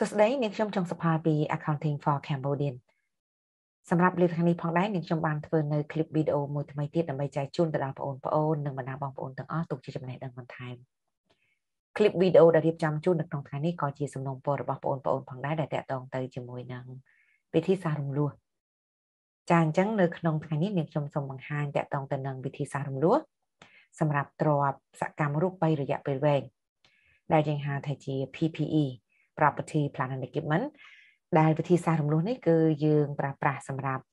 សួស្តីនាងខ្ញុំចុងសុផាពី Accounting for Cambodian សម្រាប់លើកថ្ងៃនេះផងដែរនាងខ្ញុំបានធ្វើនៅคลิปវីដេអូមួយថ្មីទៀតដើម្បីចែកជូនទៅដល់បងប្អូននិងបណ្ដាបងប្អូនទាំងអស់ទុកជាចំណេះដឹងបន្ថែមคลิปវីដេអូដែលរៀបចំជូននៅក្នុងថ្ងៃនេះក៏ជាសំណូមពររបស់បងប្អូនផងដែរដែលតាក់ទងទៅជាមួយនឹងវិធីសាស្ត្ររំលោះចាអញ្ចឹងនៅក្នុងថ្ងៃនេះនាងខ្ញុំសូមបង្ហាញតាក់ទងទៅនឹងវិធីសាស្ត្ររំលោះសម្រាប់ទ្របសកម្មរូប3រយៈពេលវែងដែលយើងហៅថាជា PPE property plan and equipment ដែលវិធីសាស្ត្ររំលោះនេះគឺយើងប្រើប្រាស់សម្រាប់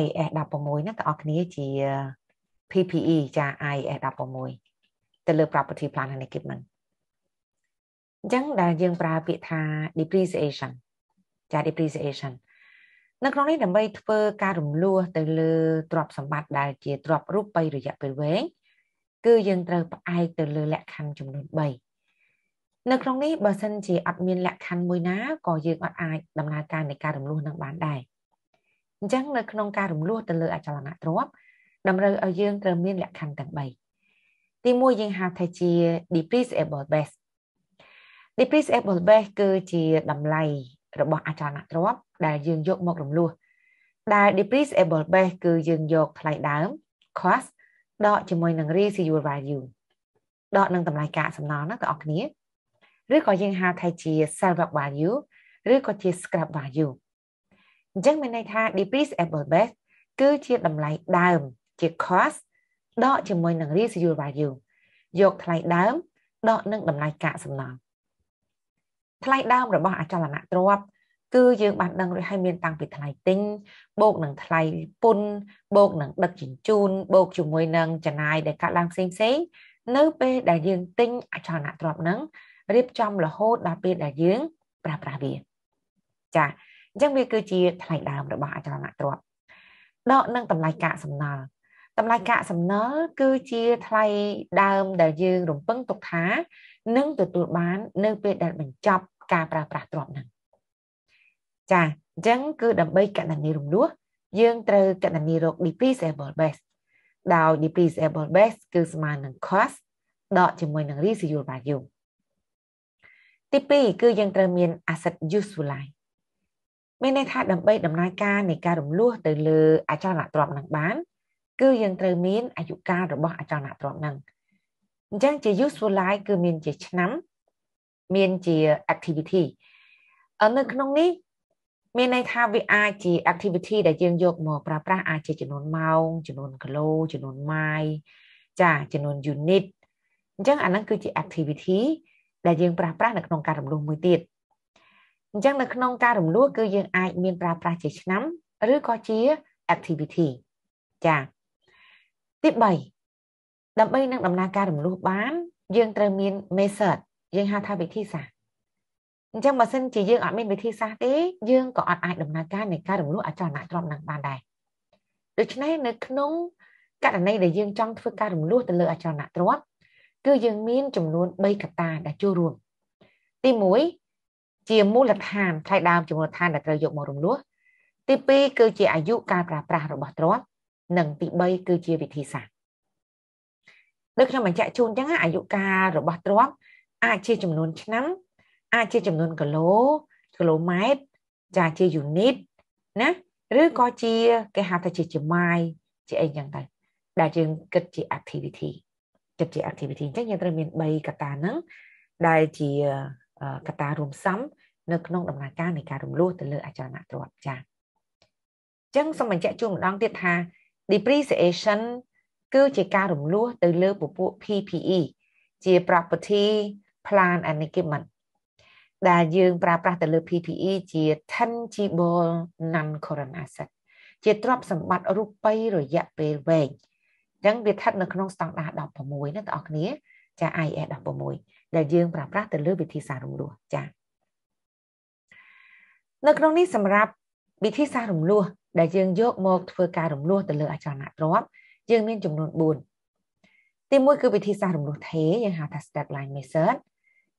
IS 16ណាបងប្អូនគ្នាជា PPE ចា IS 16ទៅលើ property plan and equipment អញ្ចឹងដែលយើងប្រើពាក្យថា depreciation ចា depreciation នៅក្នុងនេះដើម្បីធ្វើការរំលោះទៅលើទ្រព្យសម្បត្តិដែលជាទ្រព្យរូបិយរយៈពេលវែងគឺយើងត្រូវផ្អែកទៅលើលក្ខខណ្ឌចំនួន3នៅក្នុងនេះបើសិនជាអត់មាន លក្ខខណ្ឌមួយណាក៏យើងអត់អាចដំណើរការនៃការរំលោះនឹងបានដែរអញ្ចឹងនៅក្នុងការរំលោះទៅលើ អចលនទ្រព្យតម្រូវឲ្យយើងត្រូវមាន លក្ខខណ្ឌទាំង3ទី1យើងហៅថាជា depreciable base depreciable base គឺជាតម្លៃរបស់អចលនទ្រព្យដែលយើងយកមក រំលោះដែល depreciable base គឺយើងយកថ្លៃដើម cost ដកជាមួយនឹង residual value ដកនឹង តម្លៃកាកសំណល់ណាបងប្អូនឬក៏យើងហៅថាជា salvage value ឬក៏ជា scrap value អញ្ចឹងមានន័យថា depreciable base គឺជាតម្លៃដើមជា cost ដកជាមួយនឹង residual value យកថ្លៃដើមដកនឹងតម្លៃកាកសំណល់ថ្លៃដើមរបស់ អចលនទ្រព្យគឺយើងបានដឹងរួចហើយមានតាំងពីថ្លៃទិញបូកនឹងថ្លៃពន្ធបូកនឹងដឹកជញ្ជូន បូកជាមួយនឹងចំណាយដែលកើតឡើងផ្សេងផ្សេងនៅពេលដែលយើងទិញអចលនទ្រព្យហ្នឹងរៀបចំរហូតដល់ពេលដែលយើង ប្រើប្រាស់វាចាអញ្ចឹងវាគឺជាថ្លៃដើមរបស់អចលនទ្រព្យដកនឹងតម្លៃកាកសំណល់តម្លៃកាកសំណល់គឺជាថ្លៃដើមដែលយើងរំពឹងទុកថា នឹងទទួលបាននៅពេលដែលបញ្ចប់ការប្រើប្រាស់ទ្រព្យហ្នឹងចាអញ្ចឹងគឺដើម្បីកណនីរំលោះយើងត្រូវកណនីរក depreciable base ដោយ depreciable base គឺស្មើនឹង cost ដកជាមួយនឹង residual value ទី2គឺយើងត្រូវមាន asset usefullife មានន័យថាដើម្បីដំណើរការនៃការរំលោះទៅលើអចលនទ្រព្យនឹងបាន គឺយើងត្រូវមានអាយុកាលរបស់អចលនទ្រព្យនឹងអញ្ចឹងជា useful life គឺមានជាឆ្នាំមានជា activity នៅក្នុងនេះ មានន័យថាវាអាចជា activity ដែលយើងយកមកប្រើប្រាស់អាចជាចំនួនម៉ោងចំនួនគីឡូចំនួនម៉ាយចាចំនួន unit អញ្ចឹងអាហ្នឹងគឺជា activity ដែលយើងប្រាស់ប្រាស់នៅ ក្នុង ការរំលោះមួយទៀតអញ្ចឹងនៅក្នុងការរំលោះគឺយើងអាចមានប្រាស់ប្រាស់ជាឆ្នាំឬក៏ជា activity ចាទី3ដើម្បីនឹងដំណើរការរំលោះបានយើងត្រូវមាន method យើងហៅថាវិធីសាស្ត្រអញ្ចឹងបើសិនជាយើងអត់មានវិធីសាស្ត្រទេយើងក៏អត់អាចដំណើរការនៃការរំលោះអចលនទ្រព្យនឹងបានដែរដូច្នេះនៅក្នុងករណីដែលយើងចង់ធ្វើការរំលោះទៅលើអចលនទ្រព្យគឺយើងមានចំនួន3កត្តាដែលចូលរួមទី1ជាមូលដ្ឋានថ្លៃដើមជាមូលដ្ឋានដែលត្រូវយកមករំលោះទី2គឺជាអាយុការប្រើប្រាស់របស់ទ្រព្យនិង ទី3គឺជាវិធីសាស្ត្រដូចខ្ញុំបញ្ជាក់ជូនអញ្ចឹងអាយុការរបស់ទ្រព្យអាចជាចំនួន ឆ្នាំអាចជាចំនួនគីឡូគីឡូម៉ែត្រចាជាយូនីតណាឬក៏ជាគេហៅថាជាជាម៉ាយជាអីចឹងទៅដែលយើងគិតជា activity ចិត្តជា activity អញ្ចឹងយើងត្រូវមាន3កត្តាហ្នឹងដែលជាកត្តារួមសំ នៅក្នុងដំណើរការនៃការរំលោះ ទៅលើអចលនទ្រព្យចា៎អញ្ចឹងសូមបញ្ជាក់ជូនម្ដងទៀតថា depreciation គឺជាការរំលោះ ទៅលើពពួក PPE ជា property plant and equipment ដែលយើងប្រើប្រាស់ទៅលើ PPE ជា tangible non current asset ជាទ្រព្យសម្បត្តិរូបិយរយៈពេលវែងអញ្ចឹងវាស្ថិតនៅក្នុងស្តង់ដារ16ណាបងប្អូនគ្នាចា IS 16ដែលយើងប្រើប្រាស់ទៅលើវិធីសាស្ត្ររំលោះចានៅក្នុងនេះសម្រាប់វិធីសាស្ត្ររំលោះដែលយើងយក មក ធ្វើការរំលោះទៅលើ អចលនទ្រព្យយើងមានចំនួន4ទី1គឺវិធីសាស្ត្ររំលោះថេយើងហៅថា straight line method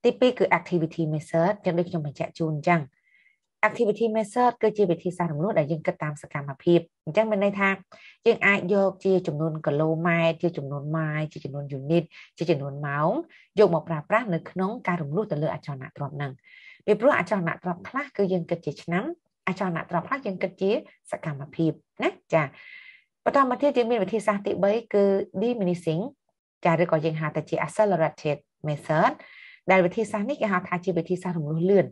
ទី2គឺ activity method ចឹងដូចខ្ញុំបញ្ជាក់ជូនអញ្ចឹង activity method គឺជាវិធីសាស្ត្ររំលោះដែលយើងគិតតាមសកម្មភាពអញ្ចឹងមានន័យថាយើងអាចយកជាចំនួនគីឡូម៉ែត្រជាចំនួនម៉ាយជាចំនួន unit ជាចំនួនម៉ោងយកមកប្រើប្រាស់នៅក្នុងការរំលោះទៅលើអចលនទ្រព្យហ្នឹងពីព្រោះអចលនទ្រព្យខ្លះគឺយើងគិតជាឆ្នាំអចលនទ្រព្យខ្លះយើងគិតជាសកម្មភាពណាចាបន្តមកទៀតយើងមានវិធីសាស្ត្រទី3គឺ diminishing ចាឬក៏យើងហៅថាជា accelerated method ដែលវិធីសាស្ត្រនេះគេហៅថាជាវិធីសាស្ត្ររំលោះលឿន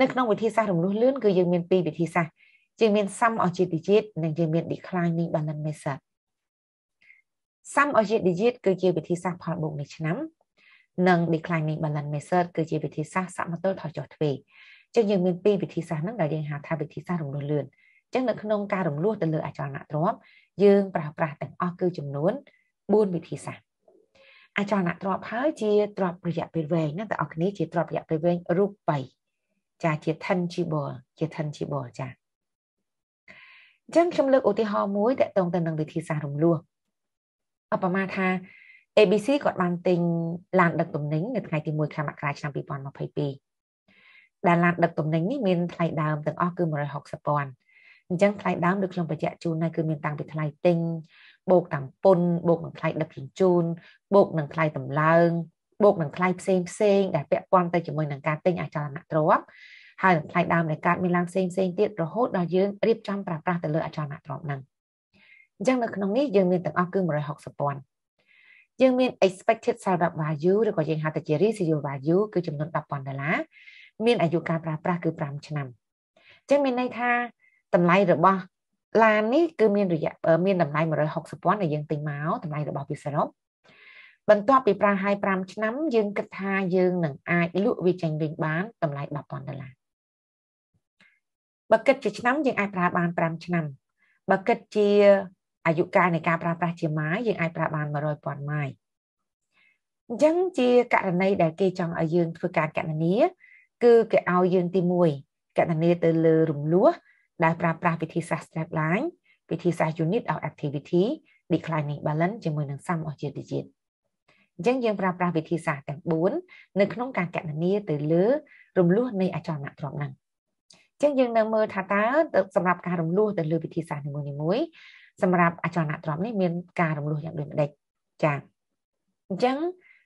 នៅក្នុងវិធីសាស្ត្ររំលោះលឿនគឺយើងមានពីរវិធីសាស្ត្រយើងមាន sum of ជាតិជាតិនិងយើងមាន declining balance method sum of ជាតិជាតិគឺជាវិធីសាស្ត្រផលបូកនៃឆ្នាំនិង declining balance method គឺជាវិធីសាស្ត្រសមតុល្យថយចុះទ្វេចឹងយើងមានពីរវិធីសាស្ត្រហ្នឹងដែលយើងហៅថាវិធីសាស្ត្ររំលោះលឿនចឹងនៅក្នុងការរំលោះទៅលើអចលនទ្រព្យយើងប្រើប្រាស់ទាំងអស់គឺចំនួន4វិធីសាស្ត្រអចលនទ្រព្យហើយជាទ្រព្យរយៈពេលវែងណាបងប្អូនជាទ្រព្យរយៈពេលវែងរូបចាជា tangible ជា tangible ចាអញ្ចឹងខ្ញុំលើកឧទាហរណ៍មួយតកតងទៅនឹងវិធីសាស្ត្ររំលោះឧបមាថា ABC គាត់បានទិញឡានដឹកទំនិញនៅថ្ងៃទី1ខែមករាឆ្នាំ2022ដែលឡានដឹកទំនិញនេះមានថ្លៃដើមទាំងអស់គឺ160ពាន់អញ្ចឹងថ្លៃដើមដូចខ្ញុំបញ្ជាក់ជូនណាគឺមានតាំងពីថ្លៃទិញបូកតាមពុនបូកនឹងថ្លៃដឹកជញ្ជូនបូកនឹងថ្លៃតម្លើងបូកនឹងថ្លៃផ្សេងផ្សេងដែលពាក់ព័ន្ធទៅជាមួយនឹងការទិញអចលនទ្រព្យហើយនឹងថ្លៃដើមនៃការមានឡើងផ្សេងផ្សេងទៀតរហូតដល់យើងរៀបចំប្រើប្រាស់ទៅលើអចលនទ្រព្យហ្នឹងអញ្ចឹងនៅក្នុងនេះយើងមានទាំងអស់គឺ160,000យើងមាន expected sale value ឬក៏យើងហៅទៅជា residual value គឺចំនួន10,000ដុល្លារមានអាយុការប្រើប្រាស់គឺ5ឆ្នាំអញ្ចឹងមានន័យថាតម្លៃរបស់ឡាននេះគឺមានរយៈមានតម្លៃ160,000ដែលយើងទិញមកតម្លៃរបស់វាសរុបបន្ទាប់ពីប្រហែល5ឆ្នាំយើងគិតថាយើងនឹងអាចលក់វាចេញវិញបានតម្លៃ10,000ដុល្លារបើគិតជាឆ្នាំយើងអាចប្រើបាន5ឆ្នាំបើគិតជាអាយុកាលនៃការប្រើប្រាស់ជាម៉ាយយើងអាចប្រើបាន100,000ម៉ាយអញ្ចឹងជាករណីដែលគេចង់ឲ្យយើងធ្វើការកណនាគឺគេឲ្យយើងទី1កណនាទៅលើរំលោះដែលប្រើប្រាស់វិធីសាស្ត្រ strap line វិធីសាស្ត្រ unit of activity declining balance ជាមួយនឹង sum of ជាតិជាតិអញ្ចឹងយើងប្រើប្រាស់វិធីសាស្ត្រទាំង4នៅក្នុងការកណនាទៅលើរំលោះនៃអចលនទ្រព្យហ្នឹងអញ្ចឹងយើងនៅមើលថាតើសម្រាប់ការរំលោះទៅលើវិធីសាស្ត្រនីមួយៗសម្រាប់អចលនទ្រព្យនេះមានការរំលោះយ៉ាងដូចម្ដេចចា៎អញ្ចឹង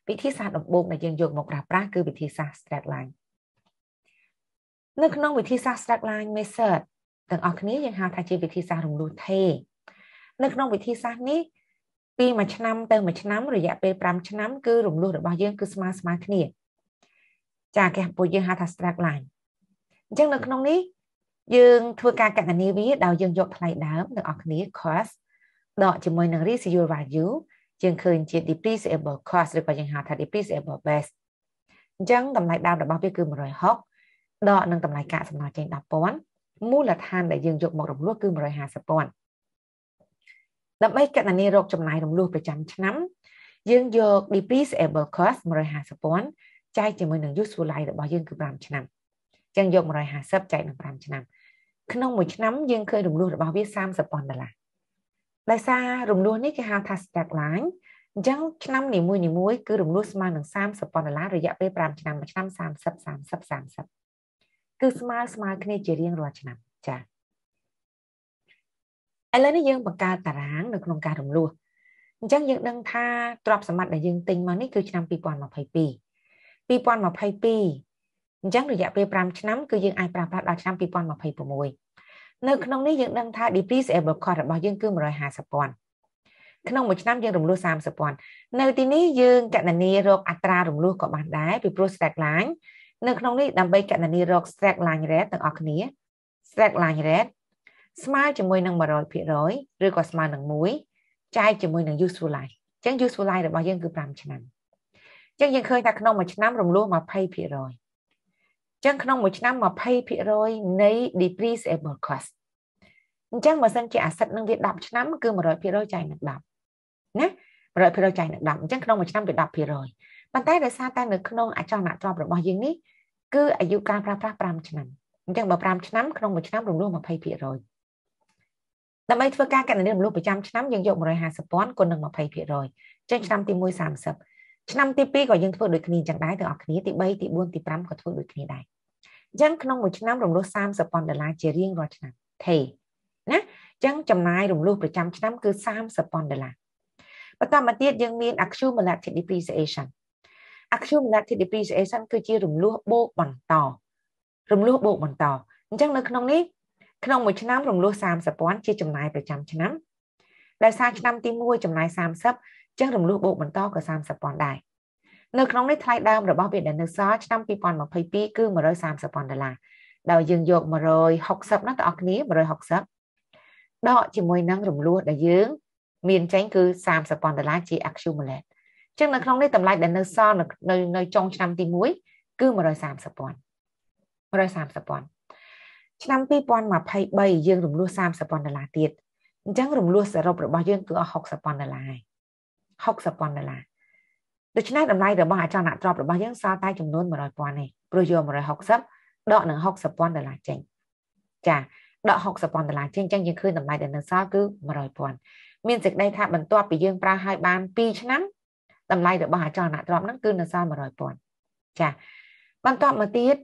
វិធីសាស្ត្រដំបូងដែលយើងយកមកប្រើប្រាស់គឺវិធីសាស្ត្រ straight line នៅក្នុងវិធីសាស្ត្រ straight line method ទាំងអស់គ្នាយើងហៅថាជាវិធីសាស្ត្ររំលោះថេនៅក្នុងវិធីសាស្ត្រនេះពីមួយឆ្នាំទៅមួយឆ្នាំរយៈពេល5ឆ្នាំគឺរំលោះរបស់យើងគឺស្មើស្មើគ្នាចាគេពួកយើងហៅថា strike line អញ្ចឹងនៅក្នុងនេះយើង ធ្វើការកណនាវាដោយយើងយកថ្លៃដើមទាំងអស់គ្នា cost ដកជាមួយនឹង residual value ជាងឃើញជា depreciable cost ឬក៏យើងហៅថា depreciable base អញ្ចឹងតម្លៃដើមរបស់វាគឺ160ដកនឹងតម្លៃកាកសំណល់ចេញ10000មូលដ្ឋានដែលយើងយកមករំលោះគឺ150000ដើម្បីកណនារោគចំណាយរំលោះប្រចាំឆ្នាំយើងយក depreciable cost 150,000ចែកជាមួយនឹង useful life របស់យើងគឺ5ឆ្នាំអញ្ចឹងយក150ចែកនឹង5ឆ្នាំ ក្នុងមួយឆ្នាំយើងឃើញរំលោះរបស់វា30,000ដុល្លារដោយសាររំលោះនេះគេហៅថា stack line អញ្ចឹងឆ្នាំនីមួយនីមួយគឺរំលោះស្មើនឹង30,000ដុល្លាររយៈពេល5ឆ្នាំមួយឆ្នាំ30 30 30គឺស្មើស្មើគ្នាជារៀងរាល់ឆ្នាំចា៎ឥឡូវនេះយើងបង្កើតតារាងនៅក្នុងការរំលោះអញ្ចឹងយើងដឹងថាទ្រព្យសម្បត្តិដែលយើងទិញមកនេះគឺឆ្នាំ2022 2022អញ្ចឹងរយៈពេល5ឆ្នាំគឺយើងអាចប្រើប្រាស់ដល់ឆ្នាំ2026នៅក្នុងនេះយើងដឹងថា depreciable cost របស់យើងគឺ150,000ក្នុងមួយឆ្នាំយើងរំលោះ30,000នៅទីនេះយើងកណនារកអត្រារំលោះក៏បានដែរពីព្រោះ straight line នៅក្នុងនេះដើម្បីកណនារក straight line rate ទាំងអស់គ្នា straight line rate ស្មើជាមួយនឹង100%ឬក៏ស្មើនឹង1ចែកជាមួយនឹង useful life អញ្ចឹង useful life របស់យើងគឺ5ឆ្នាំអញ្ចឹងយើងឃើញថាក្នុងមួយឆ្នាំរំលោះ20%អញ្ចឹងក្នុងមួយឆ្នាំ20%នៃ depreciable cost អញ្ចឹងបើសិនជា asset នឹងវា10ឆ្នាំ គឺ100%ចែកនឹង10ណា100%ចែកនឹង10អញ្ចឹងក្នុងមួយឆ្នាំគឺ10%ប៉ុន្តែដោយសារតែនៅ ក្នុងអចលនទ្រព្យរបស់យើងនេះគឺអាយុកាលប្រើប្រាស់5ឆ្នាំអញ្ចឹងបើ5ឆ្នាំក្នុងមួយឆ្នាំរំលោះ20%ដើម្បីធ្វើការកណនារំលោភប្រចាំឆ្នាំយើងយក150,000គុណនឹង20%ចេញឆ្នាំទី1 30ឆ្នាំទី2ក៏យើងធ្វើដូចគ្នាចឹងដែរទាំងអស់គ្នាទី3ទី4ទី5ក៏ធ្វើដូចគ្នាដែរអញ្ចឹងក្នុងមួយឆ្នាំរំលោភ30,000ដុល្លារជារៀងរាល់ឆ្នាំទេណាអញ្ចឹងចំណាយរំលោភប្រចាំឆ្នាំគឺ30,000ដុល្លារបន្តមកទៀតយើងមាន accumulative depreciation accumulative depreciation គឺជារំលោះបូកបន្ត រំលោះបូកបន្តអញ្ចឹងនៅក្នុងនេះក្នុងមួយឆ្នាំរំលោះ30,000ជាចំណាយប្រចាំឆ្នាំដោយសារឆ្នាំទី1ចំណាយ30ចឹងរំលោះបូកបន្តក៏30,000ដែរនៅក្នុងនេះថ្លៃដើមរបស់វាដែលនៅសល់ឆ្នាំ2022គឺ130,000ដុល្លារដោយយើងយក160ណាបងប្អូនគ្នា160ដកជាមួយនឹងរំលោះដែលយើង មានចេញគឺ30,000ដុល្លារជា accumulate ចឹងនៅក្នុងនេះតម្លៃដែលនៅសល់នៅនៅចុងឆ្នាំទី1គឺ130,000 130,000ឆ្នាំ2023យើងរំលោះ30,000ដុល្លារទៀតអញ្ចឹងរំលោះសរុបរបស់យើងគឺអស់60,000ដុល្លារហើយ60,000ដុល្លារដូច្នេះតម្លៃរបស់អចលនទ្រព្យរបស់យើងសល់តែចំនួន100,000ទេព្រោះយក160ដកនឹង60,000ដុល្លារចេញចាដក60,000ដុល្លារចេញអញ្ចឹងយើងឃើញតម្លៃដែលនៅសល់គឺ100,000មានសេចក្តីថាបន្ទាប់ពីយើងប្រើហើយបាន2ឆ្នាំតម្លៃរបស់អចលនទ្រព្យហ្នឹងគឺនៅសល់100,000ចាបន្ទាប់មកទៀត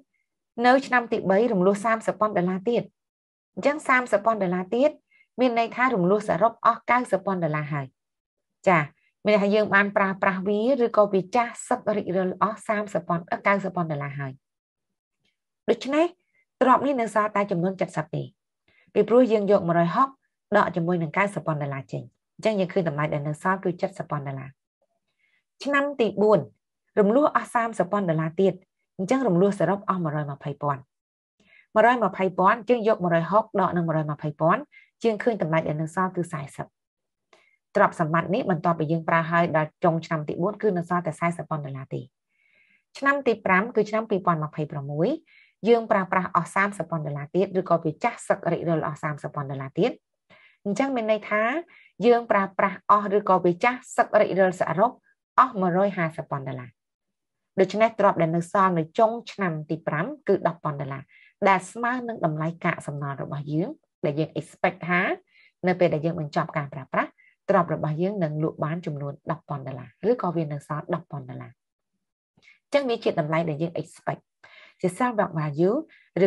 នៅឆ្នាំទី3រំលោះ30,000ដុល្លារទៀតអញ្ចឹង30,000ដុល្លារទៀតមានន័យថារំលោះសរុបអស់90,000ដុល្លារហើយចា មានន័យថាយើង បានប្រើប្រាស់វាឬក៏វាចាស់សឹករិចរិលអស់30,000 90,000ដុល្លារហើយដូច្នេះទ្រព្យនេះនៅសល់តែចំនួន70ទេពីព្រោះយើងយក160ដកជាមួយនឹង90,000ដុល្លារចេញអញ្ចឹងយើងឃើញតម្លៃដែលនៅសល់គឺ70,000ដុល្លារឆ្នាំទី4រំលោះអស់30,000ដុល្លារទៀតអញ្ចឹងរំលោះសរុបអស់120,000 120,000យើងយក160ដកនឹង120,000ជាងឃើញតម្លៃដែលនៅសល់គឺ40ទ្រព្យសម្បត្តិនេះបន្ទាប់ពីយើងប្រើហើយដល់ចុងឆ្នាំទី4គឺនៅសល់តែ40,000ដុល្លារទេឆ្នាំទី5គឺឆ្នាំ2026យើងប្រើប្រាស់អស់30,000ដុល្លារទៀតឬក៏វាចាស់សឹករិចរិលអស់30,000ដុល្លារទៀតអញ្ចឹងមានន័យថាយើងប្រើប្រាស់អស់ឬក៏វាចាស់សឹករិចរិលសរុបអស់150,000ដុល្លារដូច្នេះទ្រព្យដែលនៅសល់នៅចុងឆ្នាំទី5គឺ10,000ដុល្លារដែលស្មើនឹងតម្លៃកាកសំណល់របស់យើងដែលយើង expect ថានៅពេលដែលយើងបញ្ចប់ការប្រើប្រាស់ទ្រព្យរបស់យើងនឹងលក់បានចំនួន10,000ដុល្លារឬក៏វានៅសល់10,000ដុល្លារអញ្ចឹងវាជាតម្លៃដែលយើង expect ជា salvage value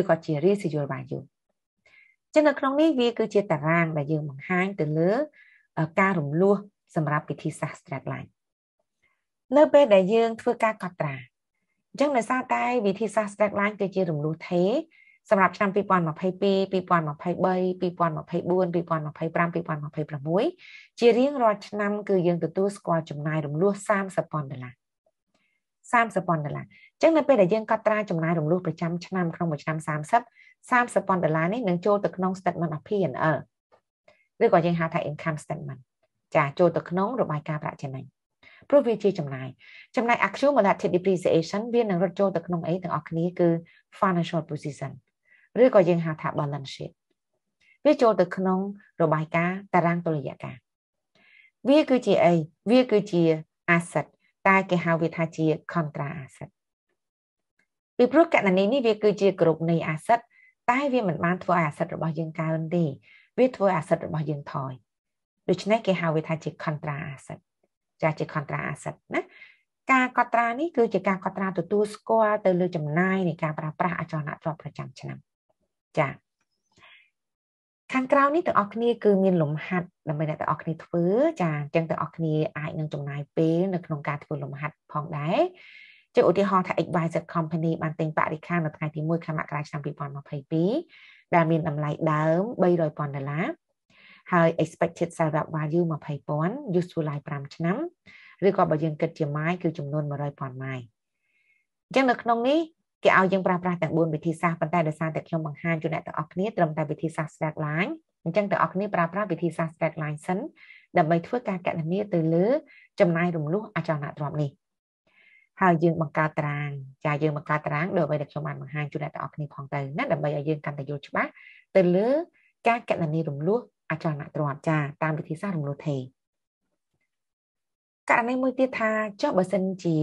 ឬក៏ជា residual value ចឹងនៅក្នុងនេះវា គឺជាតារាងដែលយើងបង្ហាញទៅលើការរំលោះសម្រាប់ពិធីសាស្ត្រាឡាញនៅពេលដែលយើងធ្វើការកត់ត្រាអញ្ចឹងដោយសារតែវិធីសាស្ត្រ stack line គឺជារំលោះថេសម្រាប់ឆ្នាំ2022 2023 2024 2025 2026ជារៀងរាល់ឆ្នាំគឺយើងទទួលស្គាល់ចំណាយ រំលោះ30,000ដុល្លារ30,000ដុល្លារអញ្ចឹងនៅពេលដែលយើងកត់ត្រាចំណាយរំលោះប្រចាំឆ្នាំក្នុងមួយឆ្នាំ30 30,000ដុល្លារនេះនឹងចូលទៅក្នុង statement of P&L ឬក៏យើងហៅថា income statement ចាចូលទៅក្នុងរបាយការណ៍ប្រាក់ចំណេញព្រោះវាជាចំណាយចំណាយ accumulative depreciation វានឹងរត់ចូលទៅក្នុងអីទាំងអស់គ្នាគឺ financial position ឬក៏យើងហៅថា balance sheet វាចូលទៅក្នុង របាយការណ៍តារាងតុល្យការវាគឺជាអីវាគឺជា asset តែគេហៅវាថាជា contra asset ពីព្រោះករណីនេះវាគឺជាក្រុមនៃ asset តែ វាមិនបានធ្វើឲ្យ asset របស់យើងកើនទេ វាធ្វើឲ្យ asset របស់យើងថយដូច្នេះគេហៅវាថាជា contra asset ចាស់ជាខន្ត្រាអាសិតណាការកត់ត្រានេះគឺជាការកត់ត្រាទទួលស្គាល់ទៅលើចំណាយនៃការប្រើប្រាស់អចលនទ្រព្យប្រចាំឆ្នាំចា៎ខាងក្រៅនេះទាំងអស់គ្នាគឺមានលំហាត់ដើម្បីអ្នកទាំងអស់គ្នាធ្វើចាអញ្ចឹងទាំងអស់គ្នាអាចនឹងចំណាយពេលនៅក្នុងការធ្វើលំហាត់ផងដែរជាឧទាហរណ៍ថា XYZ Company បានទិញបរិខានៅថ្ងៃទី1ខែមករាឆ្នាំ2022ដែលមានតម្លៃដើម300,000ដុល្លារហើយ expected salary value 20000 useful life 5ឆ្នាំ ឬក៏បើយើងគិតជាម៉ាយគឺចំនួន100,000ម៉ាយអញ្ចឹងនៅក្នុងនេះគេឲ្យយើងប្រើប្រាស់ទាំង4វិធីសាស្ត្រប៉ុន្តែដោយសារតែខ្ញុំបង្ហាញជូនអ្នកទាំងអស់គ្នាត្រឹមតែវិធីសាស្ត្រ stack line អញ្ចឹងទាំងអស់គ្នាប្រើប្រាស់វិធីសាស្ត្រ stack line សិនដើម្បីធ្វើការកណនាទៅលើចំណាយរំលោះអចលនទ្រព្យនេះហើយយើងបង្កើតតារាង ចាយើងបង្កើតតារាងដោយអ្វីដែលខ្ញុំបានបង្ហាញជូនអ្នកទាំងអស់គ្នាផងទៅណាដើម្បីឲ្យយើងកាន់តែយល់ច្បាស់ទៅលើការកណនារំលោះអចលនទ្រព្យចាតាមវិធីសាស្ត្ររំលោភទេករណីមួយទៀតថាចុះបើសិនជា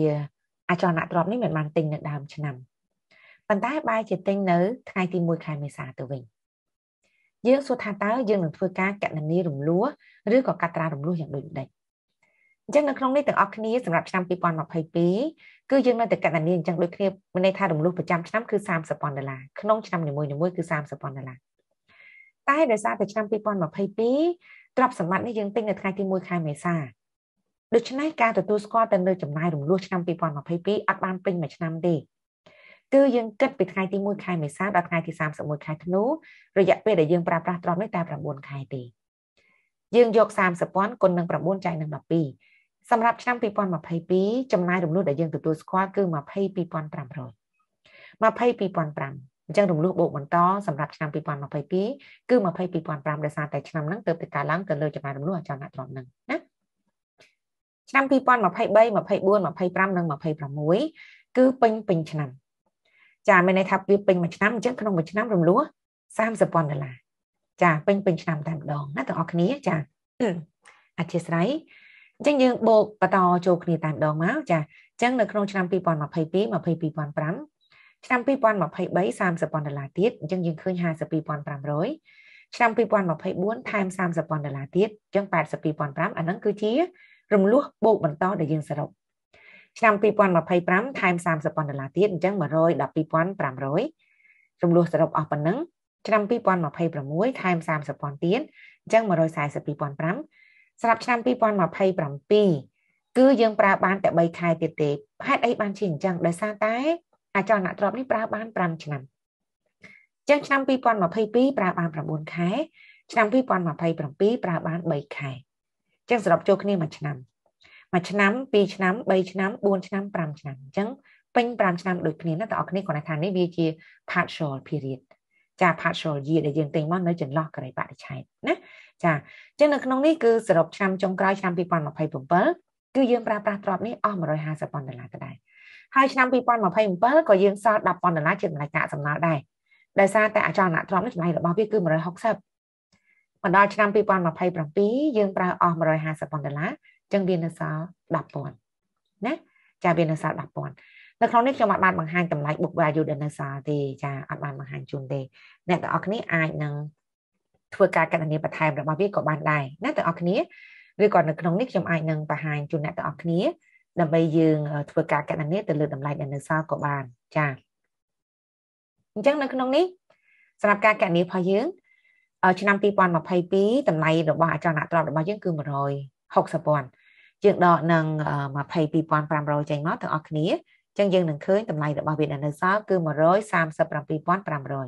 អចលនទ្រព្យនេះមិនបានទិញនៅដើមឆ្នាំប៉ុន្តែបែរជាទិញនៅថ្ងៃទី1ខែមេសាទៅវិញយើងសួរថាតើយើងនឹងធ្វើការកណនីរំលោះឬក៏កត្រារំលោះយ៉ាងដូចម្ដេចអញ្ចឹងនៅក្នុងនេះទាំងអស់គ្នាសម្រាប់ឆ្នាំ2022គឺយើងនៅតែកណនីអញ្ចឹងដូចគ្នាមានន័យថារំលោះប្រចាំឆ្នាំគឺ30,000ដុល្លារក្នុងឆ្នាំនីមួយៗគឺ30,000ដុល្លារតែដោយសារតែឆ្នាំ2022ទ្រព្យសម្បត្តិនេះយើងទិញនៅថ្ងៃទី1ខែមេសាដូច្នេះការទទួលស្គាល់ទៅលើចំណាយរំលោះឆ្នាំ2022អត់បានពេញមួយឆ្នាំទេគឺយើងគិតពីថ្ងៃទី1ខែមេសាដល់ថ្ងៃទី31ខែធ្នូរយៈពេលដែលយើងប្រើប្រាស់ទ្រព្យនេះតែ9ខែទេយើងយក30,000គុណនឹង9ចែកនឹង12សម្រាប់ឆ្នាំ2022ចំណាយរំលោះដែលយើងទទួលស្គាល់គឺ22,500 22,500អញ្ចឹងរំលោះបូកបន្តសម្រាប់ឆ្នាំ2022គឺ22,500ដោយសារតែឆ្នាំហ្នឹងទើបតែកើនឡើងទៅលើចំណាយរំលោះអចលនទ្រព្យហ្នឹងណាឆ្នាំ2023 24 25និង26គឺពេញពេញឆ្នាំ ចាមានន័យថាវាពេញមួយឆ្នាំអញ្ចឹងក្នុងមួយឆ្នាំ រំលោះ30,000ដុល្លារចាពេញពេញឆ្នាំតែម្ដងណាបងប្អូនគ្នាចាអធិស្ឋានអញ្ចឹងយើង បូកបន្តចូលគ្នាតែម្ដងមកចាអញ្ចឹងនៅក្នុងឆ្នាំ2022 22,500ឆ្នាំ2023 30,000ដុល្លារទៀតអញ្ចឹងយើងឃើញ52,500ឆ្នាំ2024ថែម30,000ដុល្លារទៀតអញ្ចឹង82,500អាហ្នឹងគឺជារំលោះបូកបន្តដែលយើងសរុបឆ្នាំ2025ថែម30,000ដុល្លារទៀតអញ្ចឹង112,500រំលោះសរុបអស់ប៉ុណ្ណឹងឆ្នាំ2026ថែម30,000ទៀតអញ្ចឹង142,500សម្រាប់ឆ្នាំ2027គឺយើងប្រើបាន តែ3ខែទៀតទេហេតុអីបានជាអញ្ចឹងដោយសារតែអចលនទ្រព្យនេះប្រើបាន5ឆ្នាំចឹងឆ្នាំ2022ប្រើបាន9ខែឆ្នាំ2027ប្រើបាន3ខែចឹងសរុបចូលគ្នាមួយឆ្នាំមួយឆ្នាំ2ឆ្នាំ3ឆ្នាំ4ឆ្នាំ5ឆ្នាំចឹងពេញ5ឆ្នាំដូចគ្នាណាតើអរគ្នាគាត់ថានេះវាជា partial period ចា partial year ដែលយើងទិញមកនៅ ចន្លោះករីបរិឆេទណាចាចឹងនៅក្នុងនេះគឺសរុបឆ្នាំចុងក្រោយឆ្នាំ2027គឺយើងប្រើប្រាស់ទ្រព្យនេះអស់150,000ដុល្លារទៅដែរហើយឆ្នាំ2027ក៏យើងសល់10ពាន់ដុល្លារជាតម្លៃកាកសំណល់ដែរដោយសារតែអចលនទ្រព្យនេះតម្លៃរបស់វាគឺ160មកដល់ឆ្នាំ2027យើងប្រើអស់150ពាន់ដុល្លារអញ្ចឹងវានៅសល់10ពាន់ណាចាវានៅសល់10ពាន់នៅក្នុងនេះខ្ញុំអត់បានបង្ហាញតម្លៃ book value ដែលនៅសល់ទេចាអត់បានបង្ហាញជូនទេអ្នកទាំងអស់គ្នាអាចនឹងធ្វើការកណនាបន្ថែម របស់វាក៏បានដែរណាទាំងអស់គ្នាឬក៏នៅក្នុងនេះខ្ញុំអាចនឹងបង្ហាញជូនអ្នកទាំងអស់គ្នាដើម្បីយើងធ្វើការកណនាទៅលើតម្លៃដែលនៅសល់ក៏បានចា៎អញ្ចឹងនៅ ក្នុង នេះសម្រាប់ការកណនារបស់យើងឆ្នាំ2022តម្លៃរបស់អចលនទ្រព្យរបស់យើងគឺ160,000យើងដកនឹង22,500ចេញមកទាំងអស់គ្នាអញ្ចឹងយើងនឹងឃើញតម្លៃរបស់វាដែលនៅសល់គឺ137,500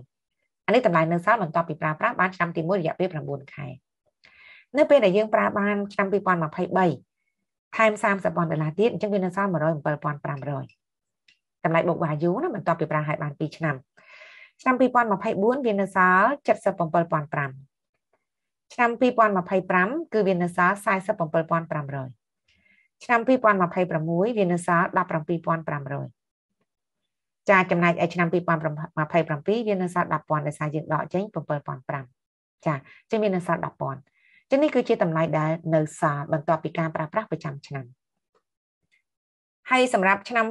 អានេះតម្លៃនៅសល់បន្ទាប់ពីប្រើប្រាស់បានឆ្នាំទី1រយៈពេល9ខែ នៅពេលដែលយើងប្រើបានឆ្នាំ2023ថែម30,000ដុល្លារទៀតអញ្ចឹងវានៅសល់107,500តម្លៃបូក value ណាបន្ទាប់ពីប្រើហើយបាន2ឆ្នាំឆ្នាំ2024វានៅសល់77,500ឆ្នាំ2025គឺវានៅសល់47,500ឆ្នាំ2026វានៅសល់17,500ចាចំណែកឯឆ្នាំ2027វានៅសល់10000ដោយសារយើងដកចេញ7500ចាអញ្ចឹងមាននៅសល់10000ចឹងនេះគឺជាតម្លៃដែលនៅសល់បន្ទាប់ពីការប្រើប្រាស់ប្រចាំឆ្នាំហើយសម្រាប់ឆ្នាំ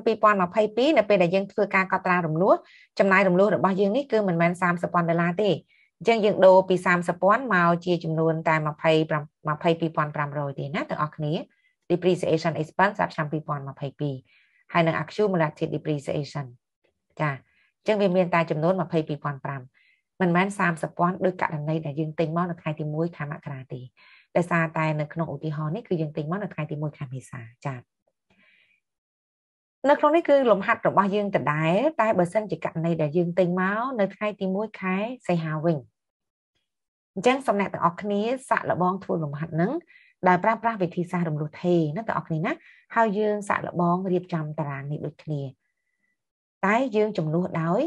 2022នៅពេលដែលយើងធ្វើការកត់ត្រារំលោះចំណាយរំលោះរបស់យើងនេះគឺមិនមែន30,000ដុល្លារទេអញ្ចឹងយើងដូរពី30,000មកជាចំនួនតែ22,500ទេណាទាំងអស់គ្នា depreciation expense សម្រាប់ឆ្នាំ2022ហើយនឹង accumulated depreciation ចាអញ្ចឹងវាមានតែចំនួន22,500មិនមែន30,000ដោយករណីដែលយើងទិញមកនៅថ្ងៃទី1ខែមករាទេដោយសារតែនៅក្នុងឧទាហរណ៍នេះគឺយើងទិញមកនៅថ្ងៃទី1ខែមេសាចា៎នៅក្នុងនេះគឺលំហាត់របស់យើងដដែលតែបើសិនជាករណីដែលយើងទិញមកនៅថ្ងៃទី1ខែសីហាវិញអញ្ចឹងសូមអ្នកទាំងអស់គ្នាសាក់លបងធ្វើលំហាត់ហ្នឹងដែលប្រើប្រាស់វិធីសាស្ត្ររំលោះថេណាទាំងអស់គ្នាណាហើយយើងសាក់លបងរៀបចំតារាងនេះដូចគ្នាតែយើងចំនួនដោយ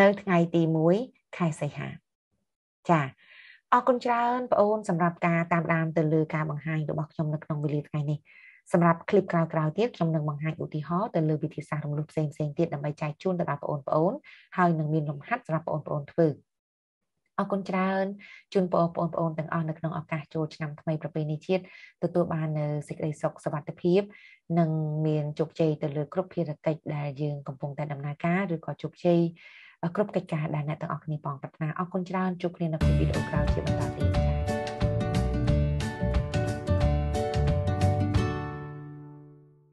នៅថ្ងៃទី1ខែសីហាចាអរគុណច្រើនបងអូនសម្រាប់ការតាមដានទៅលើការបង្ហាញរបស់ខ្ញុំនៅក្នុងវេលាថ្ងៃនេះសម្រាប់คลิปក្រោយៗទៀតខ្ញុំនឹងបង្ហាញឧទាហរណ៍ទៅលើវិធីសាស្ត្ររំលោះផ្សេងផ្សេងទៀតដើម្បីចែកជូនទៅដល់បងប្អូនហើយនឹងមានលំហាត់សម្រាប់បងប្អូនធ្វើអរគុណច្រើនជូនបងប្អូនទាំងអស់នៅក្នុងឱកាសចូលឆ្នាំថ្មីប្រពៃណីជាតិទទួលបាននូវសេចក្តីសុខសុវត្ថិភាពនិងមានជោគជ័យទៅលើគ្រប់ភារកិច្ចដែល យើងកំពុងតែដំណើរការឬក៏ជោគជ័យគ្រប់កិច្ចការដែលអ្នកទាំងអស់គ្នាបងប្រាថ្នាអរគុណច្រើនជួបគ្នានៅក្នុងវីដេអូក្រោយជាបន្តទៀតចា៎